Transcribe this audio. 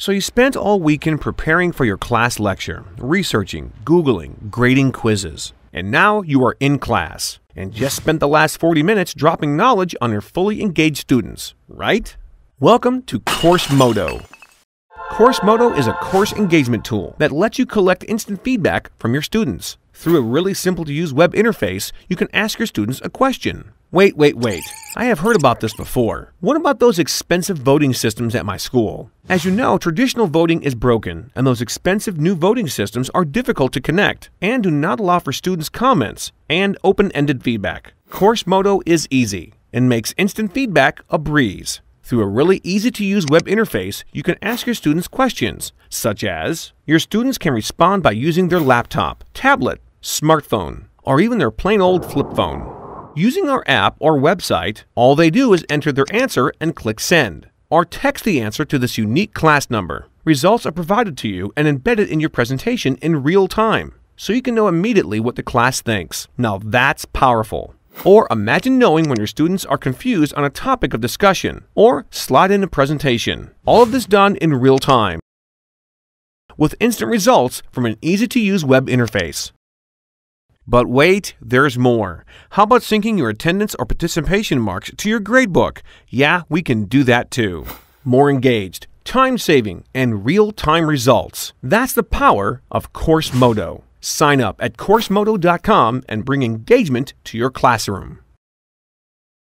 So you spent all weekend preparing for your class lecture, researching, Googling, grading quizzes. And now you are in class and just spent the last 40 minutes dropping knowledge on your fully engaged students, right? Welcome to CourseModo. CourseModo is a course engagement tool that lets you collect instant feedback from your students. Through a really simple to use web interface, you can ask your students a question. Wait, wait, wait. I have heard about this before. What about those expensive voting systems at my school? As you know, traditional voting is broken, and those expensive new voting systems are difficult to connect and do not allow for students' comments and open ended feedback. Course Moto is easy and makes instant feedback a breeze. Through a really easy to use web interface, you can ask your students questions, such as Your students can respond by using their laptop, tablet, smartphone, or even their plain old flip phone. Using our app or website, all they do is enter their answer and click send, or text the answer to this unique class number. Results are provided to you and embedded in your presentation in real time, so you can know immediately what the class thinks. Now that's powerful. Or imagine knowing when your students are confused on a topic of discussion, or slide in a presentation. All of this done in real time, with instant results from an easy-to-use web interface. But wait, there's more. How about syncing your attendance or participation marks to your gradebook? Yeah, we can do that too. More engaged, time saving, and real time results. That's the power of CourseModo. Sign up at CourseModo.com and bring engagement to your classroom.